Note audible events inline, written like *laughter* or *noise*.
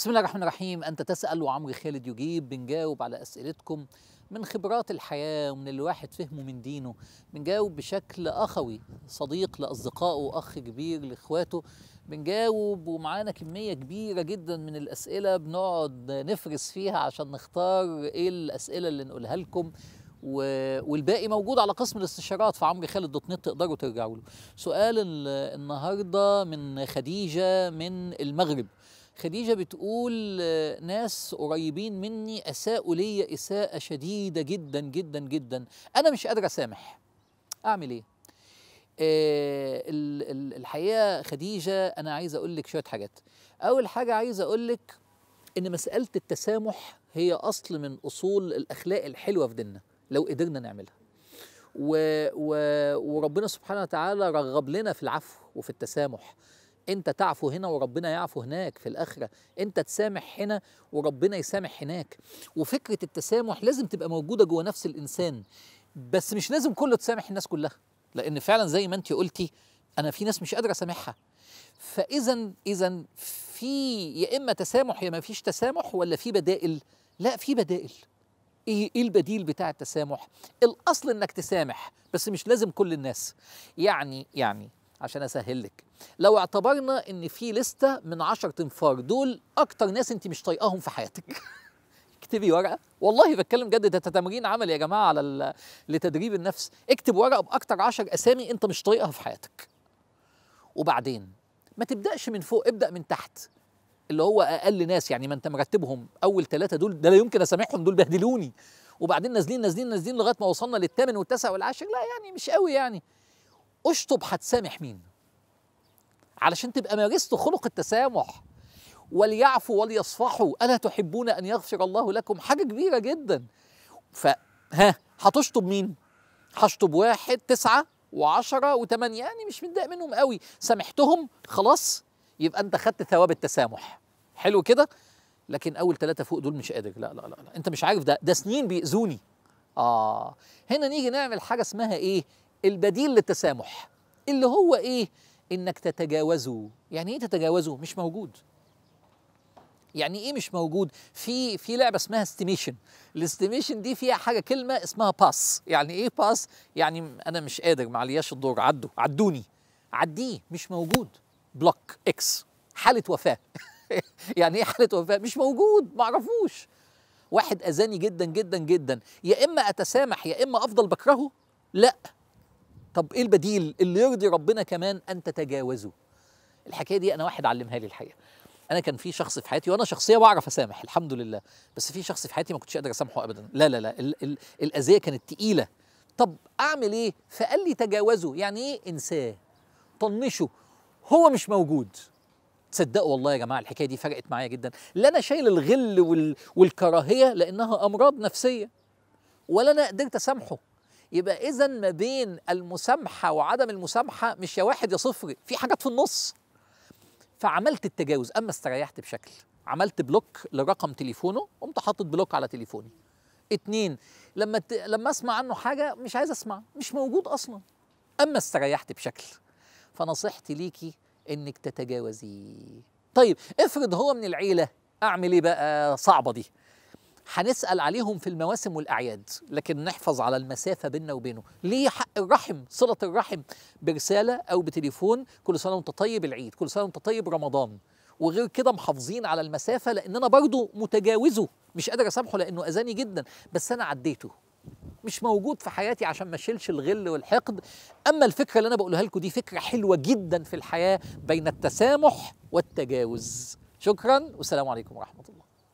بسم الله الرحمن الرحيم أنت تسأل وعمرو خالد يجيب بنجاوب على أسئلتكم من خبرات الحياة ومن اللي الواحد فهمه من دينه بنجاوب بشكل أخوي صديق لأصدقائه أخ كبير لإخواته بنجاوب ومعانا كمية كبيرة جدا من الأسئلة بنقعد نفرس فيها عشان نختار إيه الأسئلة اللي نقولها لكم و... والباقي موجود على قسم الاستشارات في عمرو خالد دوت نت تقدروا ترجعوا له سؤال النهارده من خديجه من المغرب خديجة بتقول ناس قريبين مني أساءوا لي إساءة شديدة جدا جدا جدا أنا مش قادرة أسامح أعمل إيه؟ آه الحقيقة خديجة أنا عايز أقول لك شوية حاجات أول حاجة عايز أقول لك إن مسألة التسامح هي أصل من أصول الأخلاق الحلوة في ديننا لو قدرنا نعملها و و وربنا سبحانه وتعالى رغب لنا في العفو وفي التسامح انت تعفو هنا وربنا يعفو هناك في الاخره انت تسامح هنا وربنا يسامح هناك وفكره التسامح لازم تبقى موجوده جوه نفس الانسان بس مش لازم كله تسامح الناس كلها لان فعلا زي ما انت قلتي انا في ناس مش قادره اسامحها فاذا اذا في يا اما تسامح يا ما فيش تسامح ولا في بدائل لا في بدائل ايه ايه البديل بتاع التسامح الاصل انك تسامح بس مش لازم كل الناس يعني يعني عشان اسهل لك لو اعتبرنا ان في لسته من 10 انفار دول اكتر ناس انت مش طايقاهم في حياتك *laughs* اكتبي ورقه والله بتكلم جد ده تمرين عمل يا جماعه على لتدريب النفس اكتب ورقه باكتر 10 اسامي انت مش طايقها في حياتك وبعدين ما تبداش من فوق ابدا من تحت اللي هو اقل ناس يعني ما انت مرتبهم اول ثلاثه دول ده لا يمكن اسامحهم دول بهدلوني وبعدين نازلين نازلين نازلين لغايه ما وصلنا للثامن والتاسع والعاشر لا يعني مش قوي يعني اشطب هتسامح مين علشان تبقى مارست خلق التسامح وليعفوا وليصفحوا الا تحبون ان يغفر الله لكم حاجه كبيره جدا فها هتشطب مين هشطب واحد تسعة وعشرة وثمانية يعني مش متضايق منهم قوي سامحتهم خلاص يبقى انت خدت ثواب التسامح حلو كده لكن اول ثلاثة فوق دول مش قادر لا لا لا, لا. انت مش عارف ده ده سنين بيأذوني اه هنا نيجي نعمل حاجة اسمها ايه البديل للتسامح اللي هو ايه انك تتجاوزه يعني ايه تتجاوزه مش موجود يعني ايه مش موجود في في لعبه اسمها استيميشن الاستيميشن دي فيها حاجه كلمه اسمها باس يعني ايه باس يعني انا مش قادر ما عليهاش الدور عدوا عدوني عديه مش موجود بلوك اكس حاله وفاه *laughs* يعني ايه حاله وفاه مش موجود ما اعرفوش واحد اذاني جدا جدا جدا يا اما اتسامح يا اما افضل بكرهه لا طب ايه البديل اللي يرضي ربنا كمان ان تتجاوزه الحكايه دي انا واحد علمها لي الحقيقه انا كان في شخص في حياتي وانا شخصيه بعرف اسامح الحمد لله بس في شخص في حياتي ما كنتش قادر اسامحه ابدا لا لا لا ال ال الاذيه كانت تقيله طب اعمل ايه فقال لي تجاوزه يعني ايه انساه طنشه هو مش موجود تصدقوا والله يا جماعه الحكايه دي فرقت معايا جدا لا انا شايل الغل وال... والكراهيه لانها امراض نفسيه ولا انا قدرت اسامحه يبقى اذا ما بين المسامحه وعدم المسامحه مش يا واحد يا صفر في حاجات في النص فعملت التجاوز اما استريحت بشكل عملت بلوك لرقم تليفونه قمت حاطط بلوك على تليفوني اتنين لما ت... لما اسمع عنه حاجه مش عايز اسمع مش موجود اصلا اما استريحت بشكل فنصيحتي ليكي انك تتجاوزي طيب افرض هو من العيله اعمل ايه بقى صعبه دي هنسال عليهم في المواسم والاعياد لكن نحفظ على المسافه بيننا وبينه ليه حق الرحم صله الرحم برساله او بتليفون كل سنه وانت طيب العيد كل سنه وانت طيب رمضان وغير كده محافظين على المسافه لان انا برضه متجاوزه مش قادر اسامحه لانه اذاني جدا بس انا عديته مش موجود في حياتي عشان ما اشيلش الغل والحقد اما الفكره اللي انا بقولها لكم دي فكره حلوه جدا في الحياه بين التسامح والتجاوز شكرا والسلام عليكم ورحمه الله